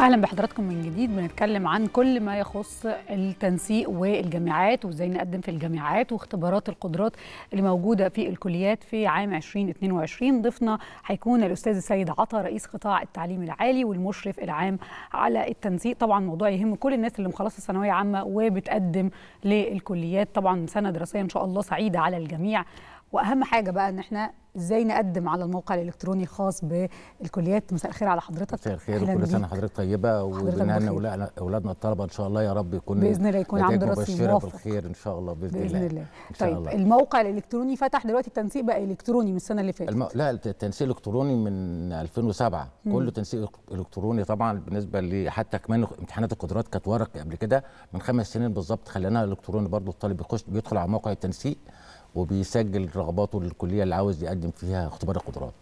اهلا بحضراتكم من جديد بنتكلم عن كل ما يخص التنسيق والجامعات وازاي نقدم في الجامعات واختبارات القدرات اللي موجوده في الكليات في عام 2022 ضيفنا هيكون الاستاذ السيد عطا رئيس قطاع التعليم العالي والمشرف العام على التنسيق طبعا موضوع يهم كل الناس اللي مخلصه ثانويه عامه وبتقدم للكليات طبعا سنه دراسيه ان شاء الله سعيده على الجميع واهم حاجه بقى ان احنا ازاي نقدم على الموقع الالكتروني الخاص بالكليات مساء الخير على حضرتك مساء الخير وكل سنه حضرتك طيبه وبنهنا اولادنا الطلبه ان شاء الله يا رب يكون باذن الله يكون عنده رصيد موفق بالخير ان شاء الله باذن, بإذن الله. الله إن شاء طيب الله. الموقع الالكتروني فتح دلوقتي التنسيق بقى الكتروني من السنه اللي فاتت المو... لا التنسيق الالكتروني من 2007 مم. كله تنسيق الكتروني طبعا بالنسبه لي حتى كمان امتحانات القدرات كانت ورق قبل كده من خمس سنين بالظبط خليناها الكتروني برضو الطالب بيخش بيدخل على موقع التنسيق وبيسجل رغباته للكليه اللي عاوز يقدم فيها اختبار القدرات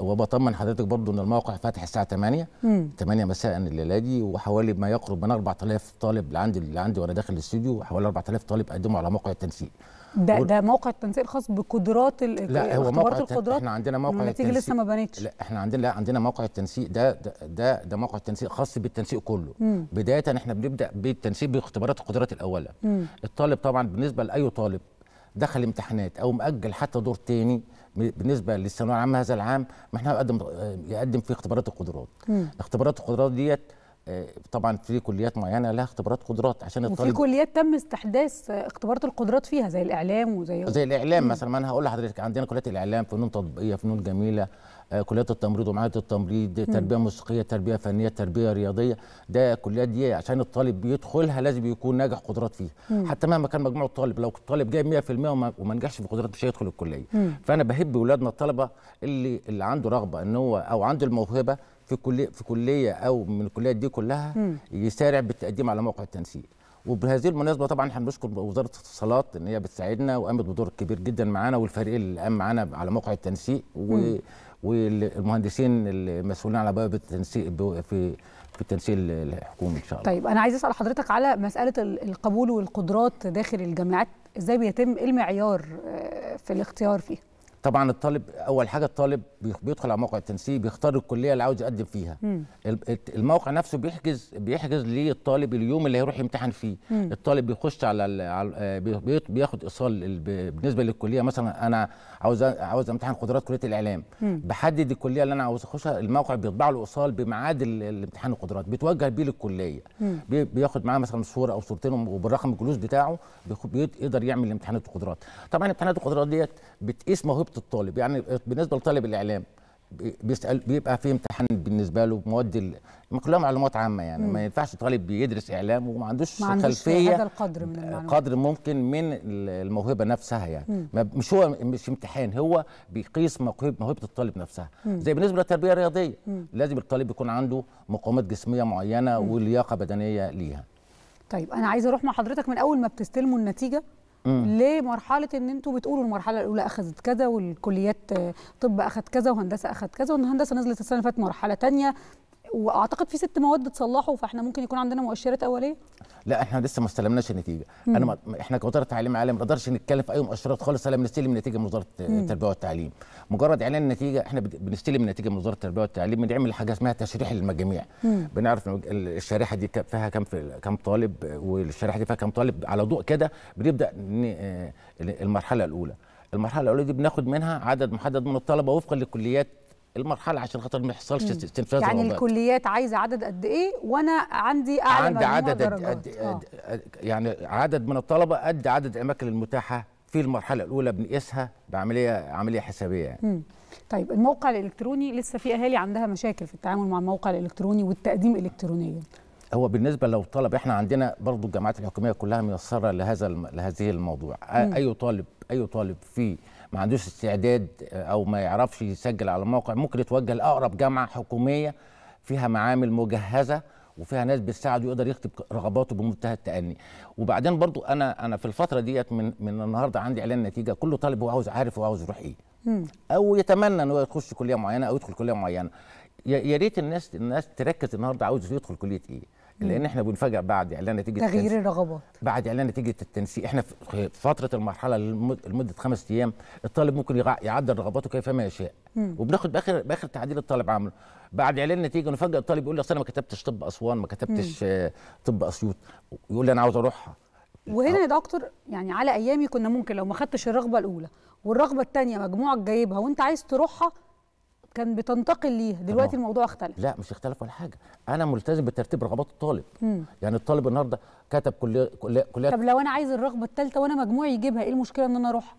وبطمن حضرتك برضو ان الموقع فاتح الساعه 8 مم. 8 مساء الليله دي وحوالي ما يقرب من 4000 طالب اللي عندي اللي عندي وانا داخل الاستوديو حوالي 4000 طالب قدموا على موقع التنسيق ده و... ده موقع التنسيق الخاص بقدرات ال... لا هو موقع القدرات احنا عندنا موقع التنسيق لسه ما بنتش لا احنا عندنا لا عندنا موقع التنسيق ده ده ده, ده موقع التنسيق خاص بالتنسيق كله مم. بدايه احنا بنبدا بالتنسيق باختبارات القدرات الاولى مم. الطالب طبعا بالنسبه لاي طالب دخل امتحانات او ماجل حتى دور تاني بالنسبه للثانويه العامه هذا العام ما احنا هنقدم يقدم في اختبارات القدرات اختبارات القدرات ديت آه، طبعا في كليات معينه لها اختبارات قدرات عشان الطالب وفي كليات تم استحداث اختبارات القدرات فيها زي الاعلام وزي زي الاعلام مم. مثلا ما انا هقول لحضرتك عندنا كليه الاعلام فنون تطبيقيه فنون جميله آه، كليات التمريض ومعاهد التمريض تربيه موسيقيه تربيه فنيه تربيه رياضيه ده كليات دي عشان الطالب يدخلها لازم يكون ناجح قدرات فيها حتى مهما كان مجموع الطالب لو الطالب جاي 100% وما نجحش في قدرات مش هيدخل الكليه فانا بحب ولادنا الطلبه اللي اللي عنده رغبه ان هو او عنده الموهبه في كليه في كليه او من الكليات دي كلها يسارع بالتقديم على موقع التنسيق وبهذه المناسبه طبعا احنا بنشكر وزاره الاتصالات ان هي بتساعدنا وقامت بدور كبير جدا معانا والفريق اللي قام معانا على موقع التنسيق و... والمهندسين المسؤولين على باب التنسيق في في التنسيق الحكومي ان شاء الله. طيب انا عايز اسال حضرتك على مساله القبول والقدرات داخل الجامعات ازاي بيتم إيه المعيار آه، في الاختيار فيه؟ طبعا الطالب اول حاجه الطالب بيدخل على موقع التنسيق بيختار الكليه اللي عاوز يقدم فيها مم. الموقع نفسه بيحجز بيحجز للطالب اليوم اللي هيروح يمتحن فيه مم. الطالب بيخش على آه، بياخد ايصال بالنسبه للكليه مثلا انا عاوز عاوز امتحن قدرات كليه الاعلام مم. بحدد الكليه اللي انا عاوز اخشها الموقع بيطبع له ايصال بميعاد الامتحان القدرات بيتوجه بيه للكليه بياخد معاه مثلا صوره او صورتين وبالرقم الجلوس بتاعه بيقدر يعمل امتحانات القدرات طبعا امتحانات القدرات ديت بتقيس موهبه الطالب يعني بالنسبه لطالب الاعلام بيسال بيبقى في امتحان بالنسبه له مواد كلها معلومات عامه يعني مم. ما ينفعش طالب بيدرس اعلام وما عندوش ما عندوش خلفيه هذا القدر من المعلومات قدر ممكن من الموهبه نفسها يعني مم. ما مش هو مش امتحان هو بيقيس موهبه الطالب نفسها مم. زي بالنسبه للتربيه الرياضيه مم. لازم الطالب يكون عنده مقومات جسميه معينه مم. ولياقه بدنيه ليها طيب انا عايزه اروح مع حضرتك من اول ما بتستلموا النتيجه لمرحله ان انتوا بتقولوا المرحله الاولى اخذت كذا والكليات آه، طب اخذت كذا وهندسه اخذت كذا والهندسه نزلت السنه اللي فاتت مرحله ثانيه واعتقد في ست مواد اتصلحوا فاحنا ممكن يكون عندنا مؤشرات اوليه لا احنا لسه ما استلمناش النتيجه مم. انا ما احنا كوزاره تعليم عالي ما نقدرش نتكلم في اي مؤشرات خالص الا بنستلم نتيجه من وزاره التربيه والتعليم مجرد اعلان النتيجه احنا بنستلم النتيجه من وزاره التربيه والتعليم بنعمل حاجه اسمها تشريح للمجاميع بنعرف الشريحه دي فيها كم في كم طالب والشريحه دي فيها كم طالب على ضوء كده بنبدا آه، المرحله الاولى المرحله الاولى دي بناخد منها عدد محدد من الطلبه وفقا للكليات المرحله عشان خاطر ما يحصلش استنفاذ يعني الكليات عايزه عدد قد ايه وانا عندي اعلى عندي عدد آه. قد قد يعني عدد من الطلبه قد عدد الاماكن المتاحه في المرحله الاولى بنقيسها بعمليه عمليه حسابيه يعني. طيب الموقع الالكتروني لسه في اهالي عندها مشاكل في التعامل مع الموقع الالكتروني والتقديم الكترونيا هو بالنسبه لو طلب احنا عندنا برضو الجامعات الحكوميه كلها ميسره لهذا لهذه الموضوع مم. اي طالب اي طالب في ما عندوش استعداد آه، او ما يعرفش يسجل على الموقع ممكن يتوجه لاقرب جامعه حكوميه فيها معامل مجهزه وفيها ناس بتساعده يقدر يكتب رغباته بمنتهى التأني وبعدين برضو انا انا في الفتره ديت من من النهارده عندي اعلان نتيجه كل طالب هو عاوز عارف هو عاوز يروح ايه او يتمنى ان هو يخش كليه معينه او يدخل كليه معينه يا ريت الناس الناس تركز النهارده عاوز يدخل كليه ايه لان احنا بنفاجئ بعد اعلان نتيجه تغيير الرغبات بعد اعلان نتيجه التنسيق احنا في فتره المرحله لمده خمس ايام الطالب ممكن يعدل رغباته كيفما يشاء وبناخد باخر باخر تعديل الطالب عامله بعد اعلان النتيجه نفاجئ الطالب يقول لي اصل انا ما كتبتش طب اسوان ما كتبتش مم. طب اسيوط يقول لي انا عاوز اروحها وهنا يا دكتور يعني على ايامي كنا ممكن لو ما خدتش الرغبه الاولى والرغبه الثانيه مجموعك جايبها وانت عايز تروحها كان بتنتقل ليه دلوقتي طبعا. الموضوع اختلف لا مش اختلف ولا حاجه انا ملتزم بترتيب رغبات الطالب مم. يعني الطالب النهارده كتب كليه كليه طب لو انا عايز الرغبه الثالثه وانا مجموعي يجيبها ايه المشكله ان انا اروح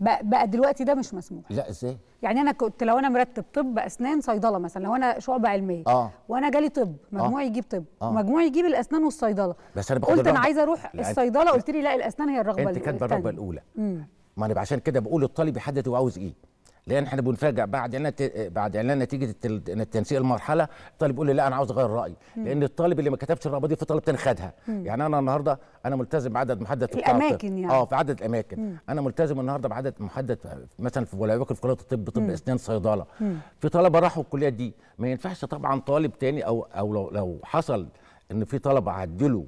بقى, بقى دلوقتي ده مش مسموح لا ازاي يعني انا كنت لو انا مرتب طب اسنان صيدله مثلا لو انا شعبه علميه آه. وانا جالي طب آه. مجموعي يجيب طب آه. مجموعي يجيب الاسنان والصيدله بس انا قلت انا عايزه اروح يعني الصيدله قلت لي لا الاسنان هي الرغبه انت كاتبه الرغبه الاولى مم. ما انا عشان كده بقول الطالب يحدد هو عاوز ايه لان احنا بنفاجئ بعد اعلان بعد اعلان نتيجه التنسيق المرحله الطالب يقول لي لا انا عاوز اغير رايي لان الطالب اللي ما كتبش الرغبه دي في طالب تاني خدها يعني انا النهارده انا ملتزم بعدد محدد في الاماكن يعني اه في عدد الاماكن مم. انا ملتزم النهارده بعدد محدد مثلا في ولا في كليه الطب طب اسنان صيدله مم. في طلبه راحوا الكليات دي ما ينفعش طبعا طالب تاني او او لو, لو حصل ان في طلبه عدلوا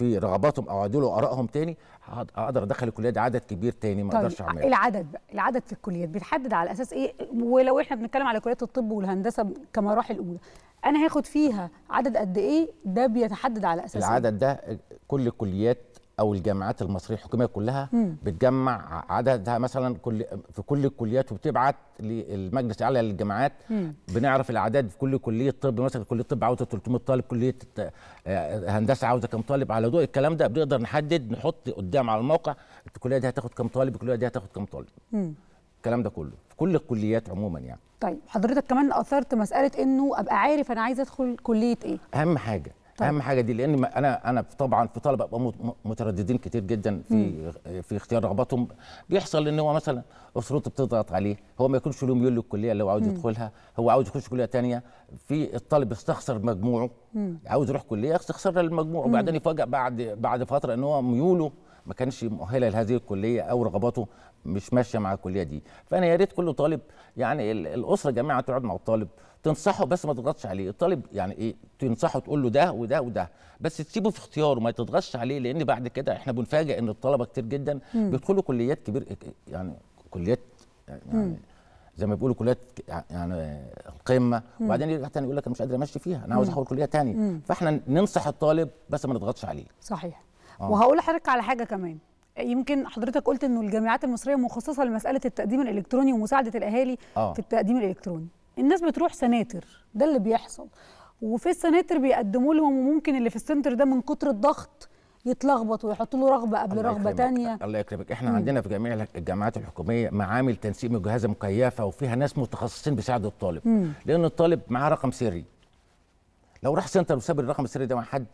في رغباتهم او عدلوا ارائهم تاني اقدر ادخل الكليه دي عدد كبير تاني ما طيب، اقدرش اعمله العدد بقى العدد في الكليات بيتحدد على اساس ايه ولو احنا بنتكلم على كليات الطب والهندسه كمراحل اولى انا هاخد فيها عدد قد ايه ده بيتحدد على اساس إيه؟ العدد إيه؟ ده كل الكليات او الجامعات المصريه الحكوميه كلها بتجمع عددها مثلا كل في كل الكليات وبتبعت للمجلس الاعلى للجامعات بنعرف الاعداد في كل كليه طب مثلا كليه طب عاوزه 300 طالب كليه آه، هندسه عاوزه كام طالب على ضوء الكلام ده بنقدر نحدد نحط قدام على الموقع الكليه دي هتاخد كام طالب الكليه دي هتاخد كام طالب الكلام ده كله في كل الكليات عموما يعني طيب حضرتك كمان اثرت مساله انه ابقى عارف انا عايز ادخل كليه ايه اهم حاجه طيب. اهم حاجه دي لان انا انا طبعا في طلبه مترددين كتير جدا في في اختيار رغباتهم بيحصل ان هو مثلا اسرته بتضغط عليه هو ما يكونش له ميول للكليه اللي هو عاوز يدخلها هو عاوز يخش كليه ثانيه في الطالب يستخسر مجموعه عاوز يروح كليه يستخسر المجموع وبعدين يفاجئ بعد بعد فتره ان هو ميوله ما كانش مؤهله لهذه الكليه او رغباته مش ماشيه مع الكليه دي فانا يا ريت كل طالب يعني الاسره جماعه تقعد مع الطالب تنصحه بس ما تضغطش عليه الطالب يعني ايه تنصحه تقول له ده وده وده بس تسيبه في اختياره ما تضغطش عليه لان بعد كده احنا بنفاجئ ان الطلبه كتير جدا بيدخلوا كليات كبير يعني كليات يعني مم. زي ما بيقولوا كليات يعني القمه وبعدين يرجع تاني يقول لك انا مش قادر امشي فيها انا عاوز احول كليه تانية فاحنا ننصح الطالب بس ما نضغطش عليه صحيح آه. وهقول لحضرتك على حاجه كمان يمكن حضرتك قلت انه الجامعات المصريه مخصصه لمساله التقديم الالكتروني ومساعده الاهالي آه. في التقديم الالكتروني الناس بتروح سناتر ده اللي بيحصل وفي السناتر بيقدموا لهم وممكن اللي في السنتر ده من كتر الضغط يتلخبط ويحط له رغبه قبل رغبه ثانيه الله يكرمك احنا م. عندنا في جميع الجامعات الحكوميه معامل تنسيق مجهزه مكيفه وفيها ناس متخصصين بيساعدوا الطالب م. لان الطالب معاه رقم سري لو راح سنتر وساب الرقم السري ده مع حد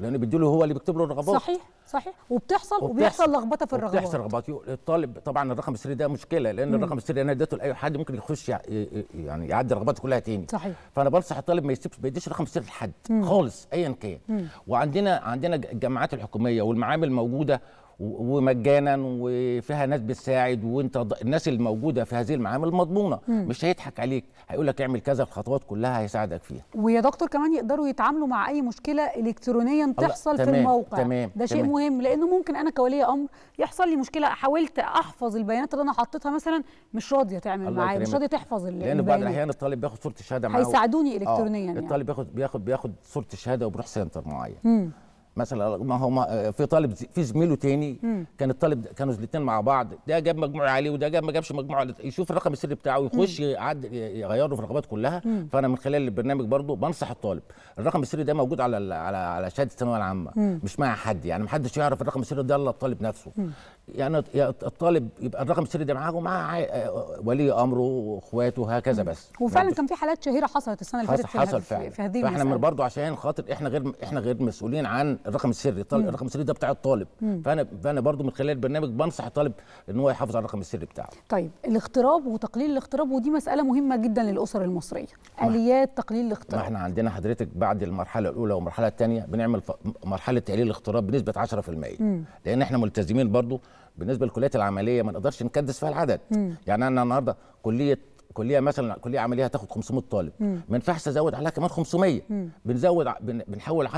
بيدي بيديله هو اللي بيكتب له الرغبات صحيح صحيح وبتحصل وبيحصل لخبطه في الرغبات بتحصل رغبات الطالب طبعا الرقم السري ده مشكله لان مم. الرقم السري انا اديته لاي حد ممكن يخش يعني يعدي رغباته كلها تاني صحيح فانا بنصح الطالب ما يسيبش ما يديش رقم السري لحد خالص ايا كان وعندنا عندنا الجامعات الحكوميه والمعامل موجوده ومجانا وفيها ناس بتساعد وانت الناس الموجوده في هذه المعامل مضمونه مم. مش هيضحك عليك هيقول لك اعمل كذا الخطوات كلها هيساعدك فيها ويا دكتور كمان يقدروا يتعاملوا مع اي مشكله الكترونيا تحصل تمام. في الموقع تمام. ده شيء تمام. مهم لانه ممكن انا كولي امر يحصل لي مشكله حاولت احفظ البيانات اللي انا حطيتها مثلا مش راضيه تعمل معايا مش راضيه تحفظ لان البيانات. بعض الاحيان الطالب بياخد صوره الشهاده معاه هيساعدوني الكترونيا آه. يعني. الطالب بياخد بياخد بياخد صوره الشهاده وبيروح سنتر معين مثلا ما هو في طالب في زميله تاني مم. كان الطالب كانوا الاثنين مع بعض ده جاب مجموع عليه وده جاب ما جابش مجموع يشوف الرقم السري بتاعه ويخش يعدل يغيره في الرقابات كلها مم. فانا من خلال البرنامج برضو بنصح الطالب الرقم السري ده موجود على على على شهاده الثانويه العامه مم. مش مع حد يعني ما حدش يعرف الرقم السري ده الا الطالب نفسه مم. يعني الطالب يبقى الرقم السري ده معاه ومع آه، ولي امره واخواته هكذا بس وفعلا يعني كان في حالات شهيره حصلت السنه اللي فاتت حصل, حصل في, فعلا. في هذه فاحنا برضو عشان خاطر احنا غير احنا غير مسؤولين عن الرقم السري الرقم السري ده بتاع الطالب مم. فانا فانا برضو من خلال البرنامج بنصح الطالب ان هو يحافظ على الرقم السري بتاعه طيب الاغتراب وتقليل الاغتراب ودي مساله مهمه جدا للاسر المصريه اليات تقليل الاغتراب ما احنا عندنا حضرتك بعد المرحله الاولى والمرحله الثانيه بنعمل مرحله تقليل الاغتراب بنسبه 10% مم. لان احنا ملتزمين برضو بالنسبه للكليات العمليه ما نقدرش نكدس فيها العدد مم. يعني انا النهارده كليه كليه مثلا كليه عمليه هتاخد 500 طالب ما ينفعش ازود عليها كمان 500 مم. بنزود بنحول 10%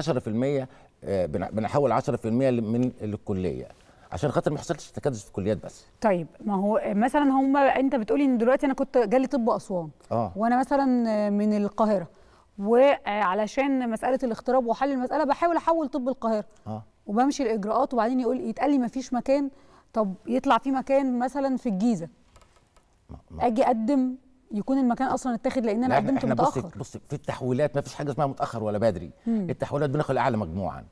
آه، بنحول 10% من الكليه عشان خاطر ما حصلتش تكدس في الكليات بس طيب ما هو مثلا هم انت بتقولي ان دلوقتي انا كنت جالي طب اسوان آه. وانا مثلا من القاهره وعلشان آه، مساله الاختراب وحل المساله بحاول احول طب القاهره آه. وبمشي الاجراءات وبعدين يقول يتقال لي ما فيش مكان طب يطلع في مكان مثلا في الجيزه ما. ما. اجي اقدم يكون المكان اصلا اتاخد لان انا نعم، قدمت متاخر بصي بص في التحويلات ما فيش حاجه اسمها متاخر ولا بدري مم. التحويلات بناخد الاعلى مجموعا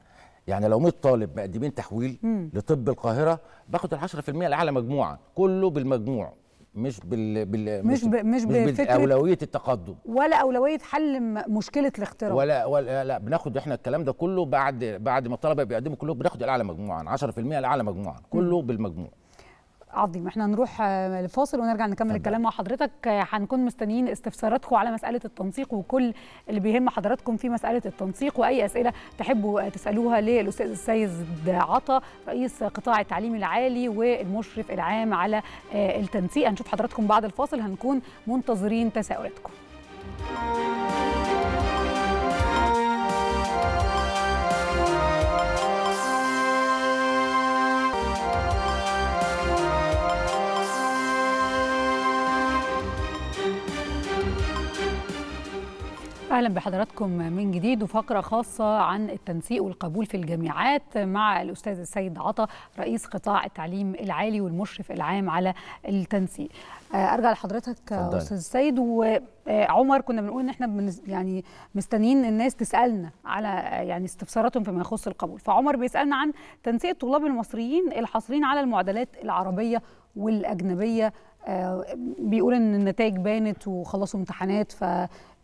يعني لو 100 طالب مقدمين تحويل مم. لطب القاهره باخد ال 10% الاعلى مجموعا كله بالمجموع مش بال, بال مش ب... مش, مش باولويه التقدم ولا اولويه حل مشكله الاختراع ولا ولا لا بناخد احنا الكلام ده كله بعد بعد ما الطلبه بيقدموا كلهم بناخد الاعلى مجموعا 10% الاعلى مجموعا كله بالمجموع عظيم احنا هنروح آه، لفاصل ونرجع نكمل طبعا. الكلام مع حضرتك آه، هنكون مستنيين استفساراتكم على مساله التنسيق وكل اللي بيهم حضراتكم في مساله التنسيق واي اسئله تحبوا تسالوها للاستاذ السيد عطا رئيس قطاع التعليم العالي والمشرف العام على آه، التنسيق هنشوف حضراتكم بعد الفاصل هنكون منتظرين تساؤلاتكم اهلا بحضراتكم من جديد وفقره خاصه عن التنسيق والقبول في الجامعات مع الاستاذ السيد عطا رئيس قطاع التعليم العالي والمشرف العام على التنسيق آه، ارجع لحضرتك استاذ السيد وعمر آه، كنا بنقول ان احنا يعني مستنيين الناس تسالنا على آه، يعني استفساراتهم فيما يخص القبول فعمر بيسالنا عن تنسيق الطلاب المصريين الحاصلين على المعادلات العربيه والاجنبيه بيقول ان النتائج بانت وخلصوا امتحانات ف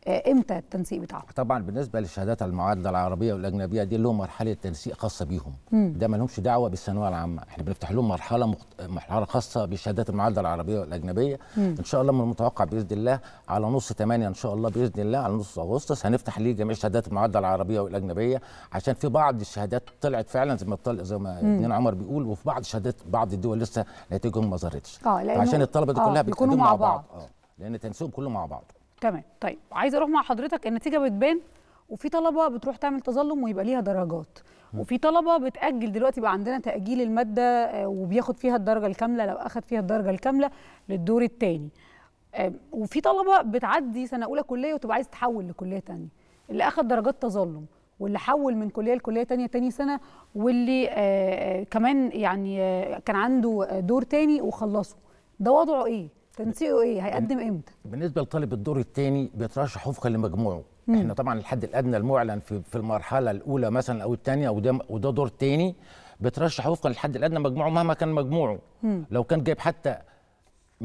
آه، امتى التنسيق بتاعهم؟ طبعا بالنسبه للشهادات المعادله العربيه والاجنبيه دي لهم مرحله تنسيق خاصه بيهم مم. ده لهمش دعوه بالثانويه العامه احنا بنفتح لهم مرحله مخت... مرحله خاصه بالشهادات المعادله العربيه والاجنبيه مم. ان شاء الله من المتوقع باذن الله على نص 8 ان شاء الله باذن الله على نص اغسطس هنفتح ليه جميع شهادات المعادله العربيه والاجنبيه عشان في بعض الشهادات طلعت فعلا زي ما طلع زي ما ابن عمر بيقول وفي بعض الشهادات بعض الدول لسه نتائجهم ما ظهرتش آه عشان الطلبه دي كلها آه بيكونوا مع بعض, بعض. آه. لان تنسيقهم كله مع بعض تمام طيب عايزه اروح مع حضرتك النتيجه بتبان وفي طلبه بتروح تعمل تظلم ويبقى ليها درجات وفي طلبه بتاجل دلوقتي بقى عندنا تاجيل الماده آه، وبياخد فيها الدرجه الكامله لو اخد فيها الدرجه الكامله للدور الثاني آه، وفي طلبه بتعدي سنه اولى كليه وتبقى عايز تحول لكليه ثانيه اللي اخد درجات تظلم واللي حول من كليه لكليه ثانيه ثاني سنه واللي آه، كمان يعني كان عنده دور ثاني وخلصه ده وضعه ايه تنسيقه ايه هيقدم امتى بالنسبه لطالب الدور الثاني بيترشح وفقا لمجموعه مم. احنا طبعا الحد الادنى المعلن في في المرحله الاولى مثلا او الثانيه وده وده دور ثاني بيترشح وفقا للحد الادنى مجموعه مهما كان مجموعه مم. لو كان جايب حتى 100%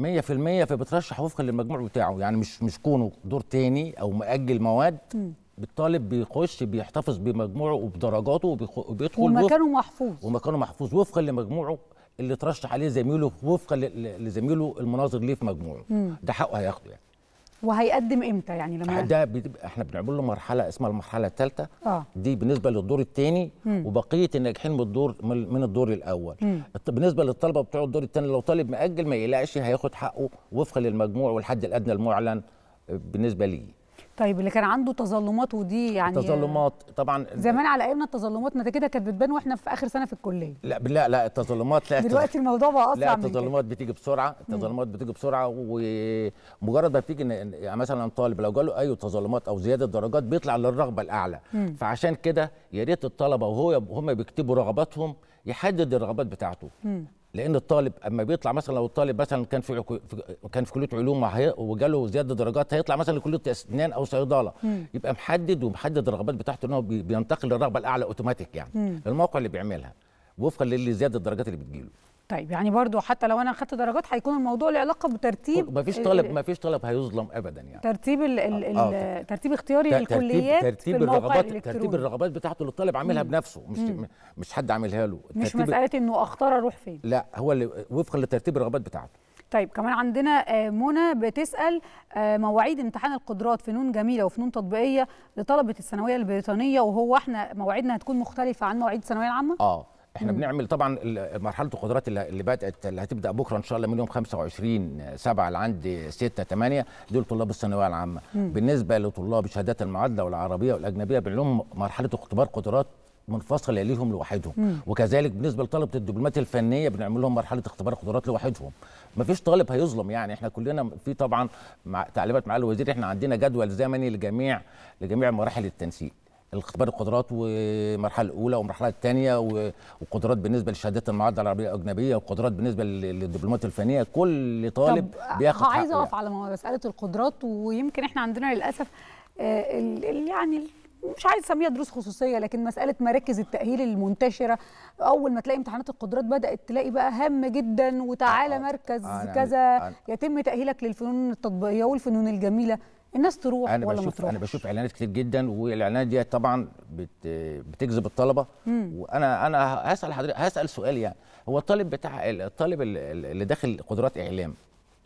فبيترشح وفقا للمجموع بتاعه يعني مش مش كونه دور ثاني او مأجل مواد مم. الطالب بيخش بيحتفظ بمجموعه وبدرجاته وبيدخل ومكانه محفوظ ومكانه محفوظ وفقا لمجموعه اللي ترشح عليه زميله وفقا لزميله المناظر ليه في مجموعه ده حقه هياخده يعني وهيقدم امتى يعني لما ده احنا بنعمل له مرحله اسمها المرحله الثالثه آه. دي بالنسبه للدور الثاني وبقيه الناجحين من الدور من الدور الاول مم. بالنسبه للطلبه بتوع الدور الثاني لو طالب ماجل ما يقلقش هياخد حقه وفقا للمجموع والحد الادنى المعلن آه، بالنسبه ليه طيب اللي كان عنده تظلمات ودي يعني تظلمات طبعا زمان على ايامنا التظلمات نتيجتها كانت بتبان واحنا في اخر سنه في الكليه لا لا لا التظلمات لا دلوقتي الموضوع بقى اصعب لا التظلمات بتيجي بسرعه التظلمات بتيجي بسرعه ومجرد ما بتيجي يعني مثلا طالب لو جاله اي تظلمات او زياده درجات بيطلع للرغبه الاعلى مم. فعشان كده يا ريت الطلبه وهو هم بيكتبوا رغباتهم يحدد الرغبات بتاعته مم. لان الطالب اما بيطلع مثلا لو الطالب مثلا كان في كان في كليه علوم وجاله زياده درجات هيطلع مثلا لكليه اسنان او صيدله يبقى محدد ومحدد الرغبات بتاعته ان هو بينتقل للرغبه الاعلى اوتوماتيك يعني الموقع اللي بيعملها وفقا للزياده الدرجات اللي بتجيله طيب يعني برضو حتى لو انا اخدت درجات هيكون الموضوع له علاقه بترتيب مفيش طالب مفيش طالب هيظلم ابدا يعني ترتيب الـ الـ آه. آه، ترتيب اختياري ترتيب للكليات ترتيب في الرغبات ترتيب الرغبات بتاعته اللي الطالب عاملها مم. بنفسه مش مم. مش حد عاملها له مش مساله انه اختار اروح فين لا هو اللي وفقا لترتيب الرغبات بتاعته طيب كمان عندنا آه، منى بتسال آه، مواعيد امتحان القدرات فنون جميله وفنون تطبيقيه لطلبه الثانويه البريطانيه وهو احنا مواعيدنا هتكون مختلفه عن مواعيد الثانويه العامه اه احنا بنعمل طبعا مرحله القدرات اللي بدات اللي هتبدا بكره ان شاء الله من يوم 25 7 لعند 6 8 دول طلاب الثانويه العامه مم. بالنسبه لطلاب شهادات المعادله والعربيه والاجنبيه بنعمل مرحله اختبار قدرات منفصله ليهم لوحدهم مم. وكذلك بالنسبه لطلبه الدبلومات الفنيه بنعمل لهم مرحله اختبار قدرات لوحدهم ما فيش طالب هيظلم يعني احنا كلنا في طبعا مع تعليمات معالي الوزير احنا عندنا جدول زمني لجميع لجميع مراحل التنسيق اختبار القدرات والمرحله الاولى والمرحله الثانيه وقدرات بالنسبه لشهادات المعادله العربيه الاجنبيه وقدرات بالنسبه للدبلومات الفنيه كل طالب بياخد حقه عايزه اقف يعني. على مساله القدرات ويمكن احنا عندنا للاسف آه، يعني مش عايز اسميها دروس خصوصيه لكن مساله مراكز التاهيل المنتشره اول ما تلاقي امتحانات القدرات بدات تلاقي بقى هام جدا وتعالى آه، آه، مركز كذا يتم تاهيلك للفنون التطبيقيه والفنون الجميله الناس تروح أنا ولا بشوف تروح انا بشوف اعلانات كتير جدا والاعلانات دي طبعا بت بتجذب الطلبه مم. وانا انا هسال حضرتك هسال سؤال يعني هو الطالب بتاع الطالب اللي داخل قدرات اعلام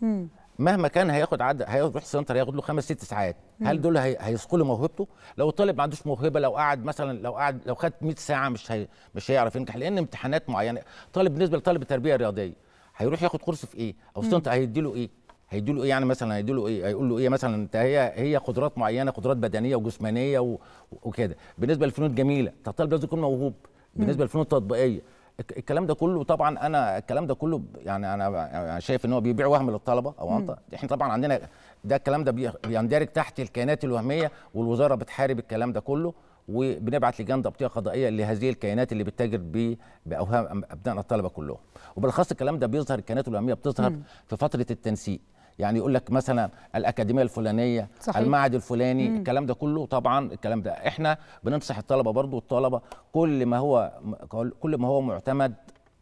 مم. مهما كان هياخد عدد هيروح سنتر هياخد له خمس ست ساعات مم. هل دول هي... هيثقلوا موهبته لو الطالب ما عندوش موهبه لو قعد مثلا لو قعد لو خد 100 ساعه مش هي... مش هيعرف ينجح لان امتحانات معينه طالب بالنسبه لطالب التربيه الرياضيه هيروح ياخد كورس في ايه او سنتر هيدي له ايه هيدوا له ايه يعني مثلا هيدوا له ايه هيقول له ايه مثلا انت هي هي قدرات معينه قدرات بدنيه وجسمانيه وكده بالنسبه للفنون الجميله الطالب لازم يكون موهوب بالنسبه للفنون التطبيقيه الكلام ده كله طبعا انا الكلام ده كله يعني انا شايف ان هو بيبيع وهم للطلبه او انت احنا طبعا عندنا ده الكلام ده بيندرج تحت الكيانات الوهميه والوزاره بتحارب الكلام ده كله وبنبعت لجان ضبطيه قضائيه لهذه الكيانات اللي بتتاجر باوهام ابنائنا الطلبه كلهم وبالاخص الكلام ده بيظهر الكيانات الوهميه بتظهر مم. في فتره التنسيق يعني يقول لك مثلا الاكاديميه الفلانيه صحيح. المعهد الفلاني مم. الكلام ده كله طبعا الكلام ده احنا بننصح الطلبه برضو الطلبه كل ما هو كل ما هو معتمد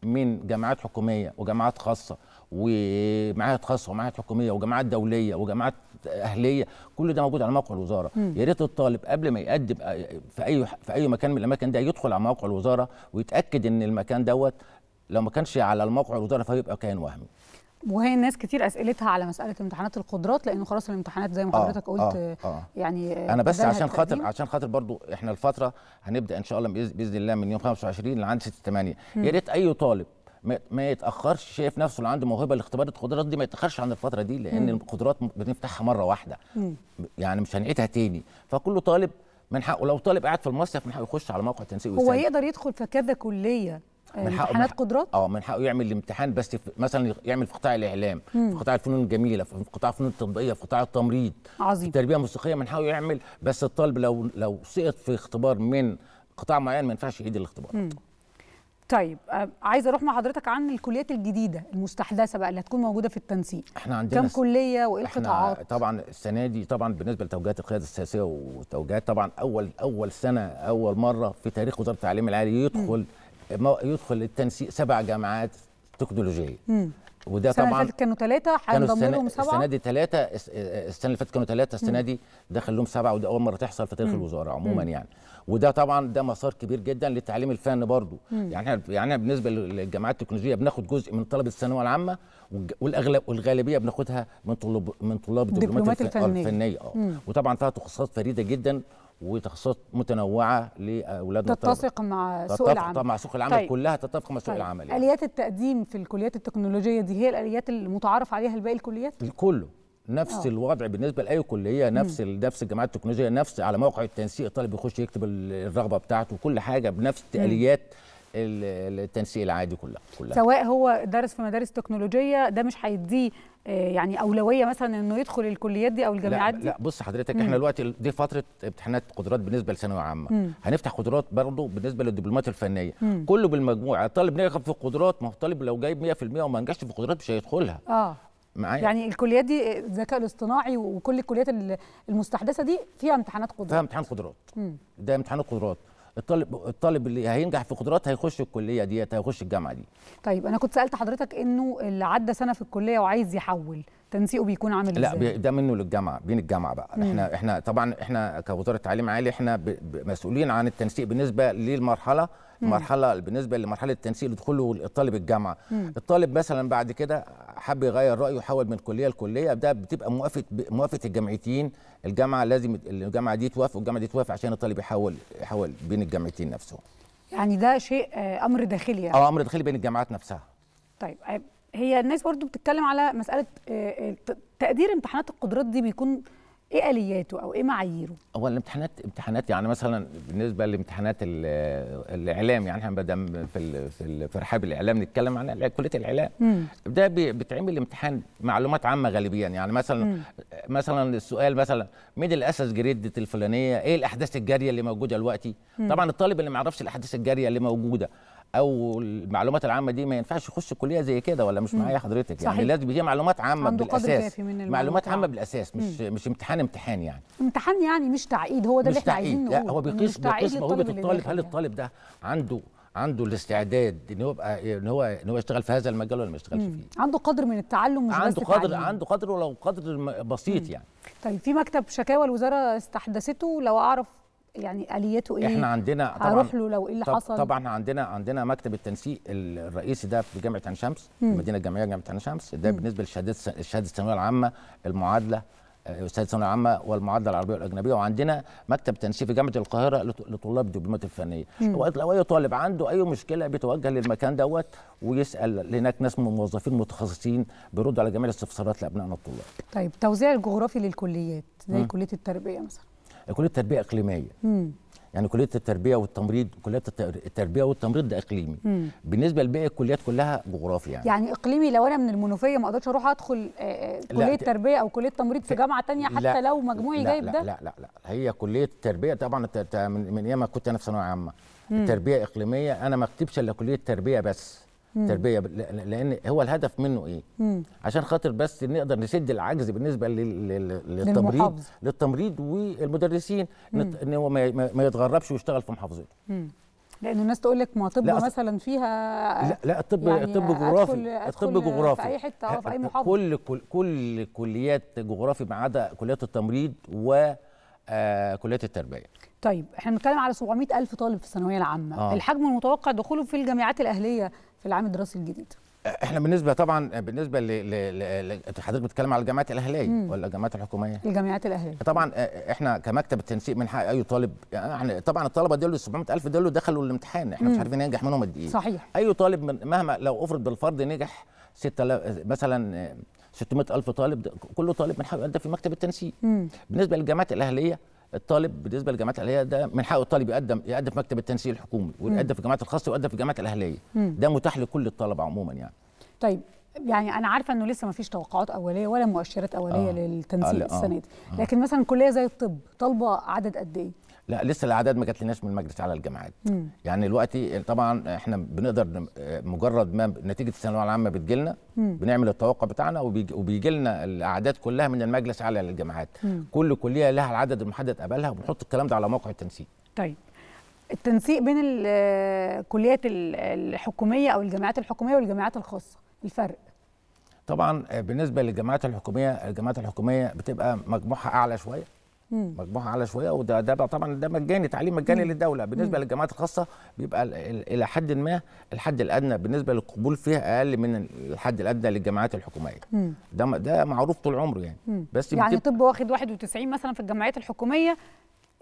من جامعات حكوميه وجامعات خاصه ومعاهد خاصه ومعاهد حكوميه وجامعات دوليه وجامعات اهليه كل ده موجود على موقع الوزاره يا ريت الطالب قبل ما يقدم آه، في اي في اي مكان من الاماكن ده يدخل على موقع الوزاره ويتاكد ان المكان دوت لو ما كانش على الموقع الوزاره فهيبقى كيان وهمي وهي الناس كتير اسئلتها على مساله امتحانات القدرات لانه خلاص الامتحانات زي ما آه، حضرتك آه قلت آه آه يعني انا بس عشان خاطر عشان خاطر برضو احنا الفتره هنبدا ان شاء الله باذن الله من يوم 25 لعند 6 8 يا ريت اي طالب ما يتاخرش شايف نفسه اللي عنده موهبه لاختبار القدرات دي ما يتاخرش عن الفتره دي لان م. القدرات بنفتحها مره واحده م. يعني مش هنعيدها تاني فكل طالب من حقه لو طالب قاعد في المصيف من حقه يخش على موقع التنسيق هو يقدر يدخل في كذا كليه يعني من حقه امتحانات قدرات اه من حقه يعمل الامتحان بس في مثلا يعمل في قطاع الاعلام مم. في قطاع الفنون الجميله في قطاع الفنون التطبيقيه في قطاع التمريض عظيم في التربيه الموسيقيه من حقه يعمل بس الطالب لو لو سقط في اختبار من قطاع معين ما ينفعش يعيد الاختبار مم. طيب آه، عايز اروح مع حضرتك عن الكليات الجديده المستحدثه بقى اللي هتكون موجوده في التنسيق احنا عندنا كم كليه وايه القطاعات طبعا السنه دي طبعا بالنسبه لتوجيهات القياده السياسيه وتوجيهات طبعا اول اول سنه اول مره في تاريخ وزاره التعليم العالي يدخل مم. يدخل التنسيق سبع جامعات تكنولوجيه وده السنة فاتت كانوا ثلاثة هنضم لهم سبعة السنة دي ثلاثة السنة اللي فاتت كانوا ثلاثة السنة دي دخل لهم سبعة ودي أول مرة تحصل في تاريخ الوزارة عموما مم. يعني وده طبعا ده مسار كبير جدا للتعليم الفني برضه يعني احنا يعني بالنسبة للجامعات التكنولوجية بناخد جزء من طلبة الثانوية العامة والاغلب والغالبيه بناخدها من طلاب من طلاب الدبلومات الفنيه, الفنية. اه وطبعا فيها تخصصات فريده جدا وتخصصات متنوعه لاولادنا تتسق مع سوق العمل تتفق مع سوق العمل طيب. كلها تتفق مع سوق طيب. العمل يعني. اليات التقديم في الكليات التكنولوجيه دي هي الاليات المتعارف عليها لباقي الكليات كله نفس أوه. الوضع بالنسبه لاي كليه نفس مم. نفس الجامعات التكنولوجيه نفس على موقع التنسيق الطالب بيخش يكتب الرغبه بتاعته كل حاجه بنفس اليات التنسيق العادي كلها كلها سواء هو درس في مدارس تكنولوجيه ده مش هيديه آه، يعني اولويه مثلا انه يدخل الكليات دي او الجامعات دي لا لا بص حضرتك احنا دلوقتي دي فتره امتحانات قدرات بالنسبه لثانويه عامه مم. هنفتح قدرات برضه بالنسبه للدبلومات الفنيه مم. كله بالمجموع الطالب نجح في القدرات ما هو الطالب لو جايب 100% وما نجحش في القدرات مش هيدخلها اه معايا يعني الكليات دي آه، الذكاء الاصطناعي وكل الكليات المستحدثه دي فيها امتحانات قدرات فيها امتحان قدرات مم. ده امتحان قدرات الطالب الطالب اللي هينجح في قدرات هيخش الكليه ديت هيخش الجامعه دي طيب انا كنت سالت حضرتك انه اللي عدى سنه في الكليه وعايز يحول تنسيقه بيكون عامل ازاي؟ لا بي ده منه للجامعه بين الجامعه بقى مم. احنا احنا طبعا احنا كوزاره تعليم عالي احنا مسؤولين عن التنسيق بالنسبه للمرحله مرحله بالنسبه لمرحله التنسيق لدخوله الطالب الجامعه مم. الطالب مثلا بعد كده حب يغير رايه وحول من كليه لكليه ده بتبقى موافقه موافقه الجامعتين الجامعه لازم الجامعه دي توافق والجامعه دي توافق عشان الطالب يحول يحول بين الجامعتين نفسهم يعني ده شيء آه، امر داخلي يعني. اه امر داخلي بين الجامعات نفسها طيب آه، هي الناس برضو بتتكلم على مساله آه، تقدير امتحانات القدرات دي بيكون ايه الياته او ايه معاييره هو الامتحانات امتحانات يعني مثلا بالنسبه لامتحانات الاعلام يعني احنا بدل في في رحاب الاعلام نتكلم عن كليه الاعلام مم. ده بتعمل امتحان معلومات عامه غالبيا يعني مثلا مم. مثلا السؤال مثلا مين اللي اسس جريده الفلانيه ايه الاحداث الجاريه اللي موجوده دلوقتي طبعا الطالب اللي ما يعرفش الاحداث الجاريه اللي موجوده او المعلومات العامه دي ما ينفعش يخش الكليه زي كده ولا مش معايا حضرتك يعني صحيح. يعني لازم دي معلومات عامه بالاساس من معلومات عامه آه. بالاساس مش مم. مش امتحان امتحان يعني امتحان يعني مش تعقيد هو ده اللي احنا عايزين نقوله لا هو بيقيس بيقيس موهبه الطالب هل الطالب ده عنده عنده الاستعداد ان هو يبقى ان هو ان هو يشتغل في هذا المجال ولا ما يشتغلش فيه عنده قدر من التعلم مش عنده بس قدر تعليم. عنده قدر ولو قدر بسيط مم. يعني طيب في مكتب شكاوى الوزاره استحدثته لو اعرف يعني اليته ايه احنا عندنا طبعا اروح له لو ايه اللي طب حصل طبعا عندنا عندنا مكتب التنسيق الرئيسي ده في جامعه عين شمس المدينه الجامعيه جامعه عين شمس ده بالنسبه لشهاده الشهاده الثانويه العامه المعادله آه، استاذ الثانويه العامه والمعادله العربيه والاجنبيه وعندنا مكتب تنسيق في جامعه القاهره لطلاب الدبلومات الفنيه لو اي طالب عنده اي مشكله بيتوجه للمكان دوت ويسال هناك ناس من موظفين متخصصين بيردوا على جميع الاستفسارات لابنائنا الطلاب طيب توزيع الجغرافي للكليات زي كليه التربيه مثلا كليه التربيه اقليميه مم. يعني كليه التربيه والتمريض كليات التربيه والتمريض ده اقليمي مم. بالنسبه لباقي الكليات كلها جغرافي يعني يعني اقليمي لو انا من المنوفيه ما اقدرش اروح ادخل آه، آه، كليه تربيه او كليه تمريض في جامعه تانية حتى لا لو مجموعي جايب ده لا لا لا لا هي كليه التربيه طبعا من ايام ما كنت انا في ثانويه عامه التربيه اقليميه انا ما اكتبش الا كليه تربيه بس تربيه لان هو الهدف منه ايه مم. عشان خاطر بس نقدر نسد العجز بالنسبه للتمريض للتمريض والمدرسين ان هو ما يتغربش ويشتغل في محافظته لان الناس تقول لك ما طب مثلا فيها لا لا الطب يعني الطب جغرافي الطب جغرافي في اي حته اه في اي محافظه كل كل, كل كليات جغرافي ما عدا كليات التمريض و آه، كليات التربيه طيب احنا بنتكلم على 700 الف طالب في الثانويه العامه آه. الحجم المتوقع دخوله في الجامعات الاهليه في العام الدراسي الجديد احنا بالنسبه طبعا بالنسبه ل حضرتك بتتكلم على الجامعات الاهليه ولا الجامعات الحكوميه؟ الجامعات الاهليه طبعا آه، احنا كمكتب التنسيق من حق اي طالب يعني طبعا الطلبه دول 700000 دول دخلوا الامتحان احنا مم. مش عارفين ينجح منهم قد ايه صحيح اي طالب من مهما لو افرض بالفرض نجح 6000 مثلا 600000 آه، طالب كل طالب من حقه يقدم في مكتب التنسيق مم. بالنسبه للجامعات الاهليه الطالب بالنسبه للجامعات الاهليه ده من حقه الطالب يقدم يقدم في مكتب التنسيق الحكومي ويقدم في الجامعات الخاصه ويقدم في الجامعات الاهليه ده متاح لكل الطلبه عموما يعني طيب يعني انا عارفه انه لسه ما فيش توقعات اوليه ولا مؤشرات اوليه آه. للتنسيق آه. السنه دي آه. لكن مثلا كليه زي الطب طالبه عدد قد ايه لا لسه الاعداد ما جاتلناش من المجلس على الجامعات يعني دلوقتي طبعا احنا بنقدر مجرد ما نتيجه الثانويه العامه بتجيلنا بنعمل التوقع بتاعنا وبيجي لنا الاعداد كلها من المجلس على الجامعات كل كليه لها العدد المحدد قبلها وبنحط الكلام ده على موقع التنسيق طيب التنسيق بين الكليات الحكوميه او الجامعات الحكوميه والجامعات الخاصه الفرق طبعا آه، بالنسبه للجامعات الحكوميه الجامعات الحكوميه بتبقى مجموعها اعلى شويه مجموعه اعلى شويه وده ده طبعا ده مجاني تعليم مجاني مم. للدوله بالنسبه مم. للجامعات الخاصه بيبقى الى حد ما الحد الادنى بالنسبه للقبول فيها اقل من الحد الادنى للجامعات الحكوميه مم. ده ده معروف طول عمره يعني مم. بس يعني طب واخد 91 مثلا في الجامعات الحكوميه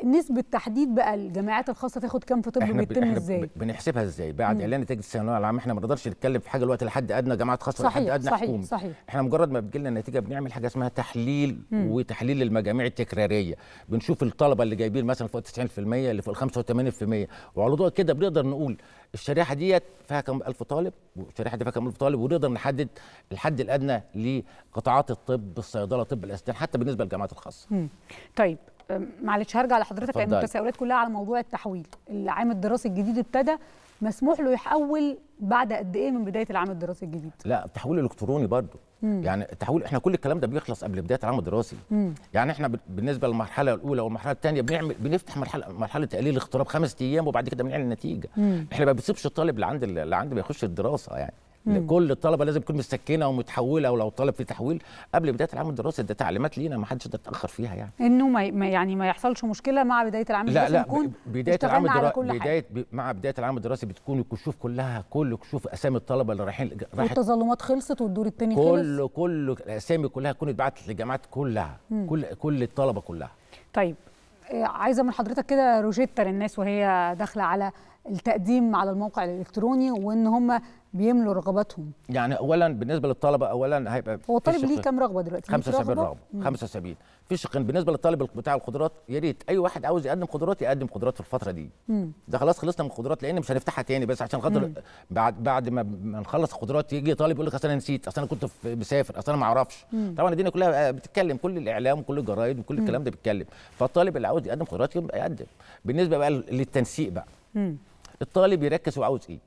نسبه تحديد بقى الجامعات الخاصه تاخد كام في طب بيتم ازاي بنحسبها ازاي بعد اعلان نتائج الثانويه العامه احنا ما نقدرش نتكلم في حاجه دلوقتي لحد ادنى جامعات خاصه صحيح لحد ادنى صحيح حكومي صحيح احنا مجرد ما بتجي لنا النتيجه بنعمل حاجه اسمها تحليل مم. وتحليل المجاميع التكراريه بنشوف الطلبه اللي جايبين مثلا فوق 90% اللي فوق 85% وعلى ضوء كده بنقدر نقول الشريحه ديت فيها كام 1000 طالب والشريحه دي فيها كام 1000 طالب ونقدر نحدد الحد الادنى لقطاعات الطب الصيدله طب الاسنان حتى بالنسبه للجامعات الخاصه مم. طيب معلش هرجع لحضرتك لان التساؤلات كلها على موضوع التحويل العام الدراسي الجديد ابتدى مسموح له يحول بعد قد ايه من بدايه العام الدراسي الجديد لا التحويل الالكتروني برضه يعني التحويل احنا كل الكلام ده بيخلص قبل بدايه العام الدراسي مم. يعني احنا بالنسبه للمرحله الاولى والمرحله الثانيه بنعمل بنفتح مرحله مرحله تقليل اغتراب خمس ايام وبعد كده بنعلن النتيجه مم. احنا ما بنسيبش الطالب اللي عند اللي عند ما يخش الدراسه يعني لكل الطلبه لازم تكون مستكنه ومتحوله ولو طالب في تحويل قبل بدايه العام الدراسي ده تعليمات لينا ما حدش يقدر يتاخر فيها يعني انه ما يعني ما يحصلش مشكله مع بدايه العام الدراسي لا لا بدايه العام الدراسي بدايه مع بدايه العام الدراسي بتكون الكشوف كلها كل كشوف اسامي الطلبه اللي رايحين والتظلمات خلصت والدور الثاني خلص كل كل الاسامي كلها تكون اتبعت للجامعات كلها مم. كل كل الطلبه كلها طيب آه، عايزه من حضرتك كده روجيتا للناس وهي داخله على التقديم على الموقع الالكتروني وان هم بيملوا رغباتهم يعني اولا بالنسبه للطلبه اولا هيبقى هو الطالب ليه كام رغبه دلوقتي 75 رغبه 75 في شقين بالنسبه للطالب بتاع القدرات يا ريت اي واحد عاوز يقدم قدرات يقدم قدرات في الفتره دي مم. ده خلاص خلصنا من القدرات لان مش هنفتحها تاني بس عشان خاطر بعد بعد ما نخلص القدرات يجي طالب يقول لك اصل انا نسيت اصل انا كنت مسافر اصل انا ما اعرفش طبعا الدنيا كلها بتتكلم كل الاعلام وكل الجرايد وكل الكلام ده بيتكلم فالطالب اللي عاوز يقدم قدرات يقدم بالنسبه بقى للتنسيق بقى مم. الطالب يركز وعاوز ايه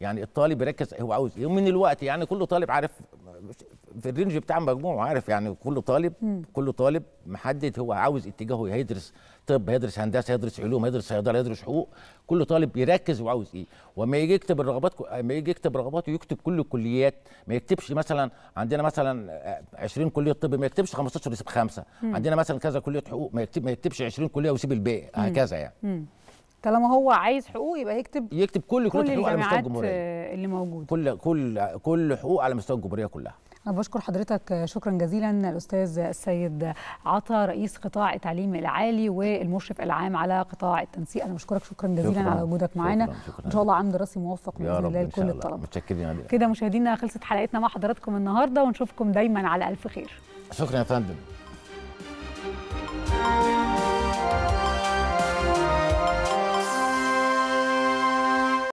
يعني الطالب يركز هو عاوز ايه ومن الوقت يعني كل طالب عارف في الرينج بتاع مجموعه عارف يعني كل طالب كل طالب محدد هو عاوز اتجاهه هيدرس طب هيدرس هندسه هيدرس علوم هيدرس صيدله هيدرس حقوق كل طالب يركز هو عاوز ايه وما يجي يكتب الرغبات ما يجي يكتب رغباته يكتب كل الكليات ما يكتبش مثلا عندنا مثلا 20 كليه طب ما يكتبش 15 ويسيب خمسه عندنا مثلا كذا كليه حقوق ما, يكتب ما يكتبش 20 كليه ويسيب الباقي هكذا يعني مم. طالما هو عايز حقوق يبقى يكتب يكتب كل كل الحقوق على مستوى الجمهوريه اللي موجود كل كل كل حقوق على مستوى الجمهوريه كلها أنا بشكر حضرتك شكرا جزيلا الأستاذ السيد عطا رئيس قطاع التعليم العالي والمشرف العام على قطاع التنسيق أنا بشكرك شكرا جزيلا شكرا على وجودك معانا إن شاء الله عام دراسي موفق بإذن الله لكل الطلبة متشكرين كده مشاهدينا خلصت حلقتنا مع حضراتكم النهاردة ونشوفكم دايما على ألف خير شكرا يا فندم